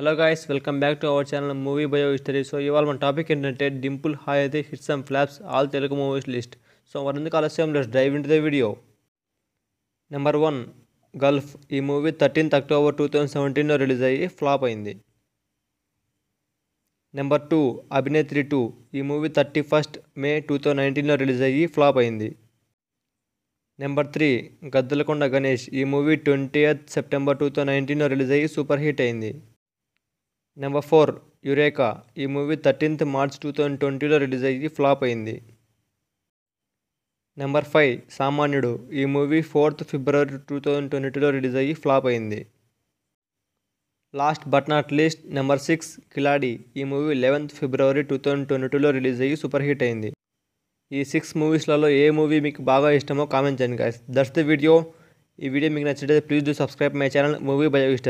hello guys welcome back to our channel movie bio history so ఇవాళ మన topic ఏంటంటే డింపుల్ హాయ్ అయితే hits and flops all Telugu movies list so మరెందుకు ఆలస్యం let's dive in the video number one Gulf ఈ movie thirteenth October two thousand సెవెంటీన్లో release అయ్యి ఫ్లాప్ అయింది నెంబర్ టూ అభినేత్రి టూ ఈ movie thirty first May two thousand నైన్టీన్లో రిలీజ్ అయ్యి flop అయింది నెంబర్ త్రీ గద్దలకొండ గణేష్ ఈ movie twenty eighth September two thousand నైన్టీన్లో రిలీజ్ అయ్యి సూపర్ హిట్ అయింది నెంబర్ ఫోర్ యురేకా ఈ movie thirteenth March two thousand ట్వంటీలో రిలీజ్ అయ్యి ఫ్లాప్ అయింది నెంబర్ ఫైవ్ సామాన్యుడు ఈ movie fourth February two thousand ట్వంటీలో రిలీజ్ అయ్యి ఫ్లాప్ అయింది last but not least number six Khiladi ఈ movie eleventh February two thousand twenty టూలో రిలీజ్ అయ్యి సూపర్ హిట్ అయింది ఈ సిక్స్ మూవీస్లలో ఏ మూవీ మీకు బాగా ఇష్టమో కామెంట్ చేయండి గాయస్ దట్స్ ద వీడియో ఈ వీడియో మీకు నచ్చితే please do subscribe my channel movie బయోగిస్టర్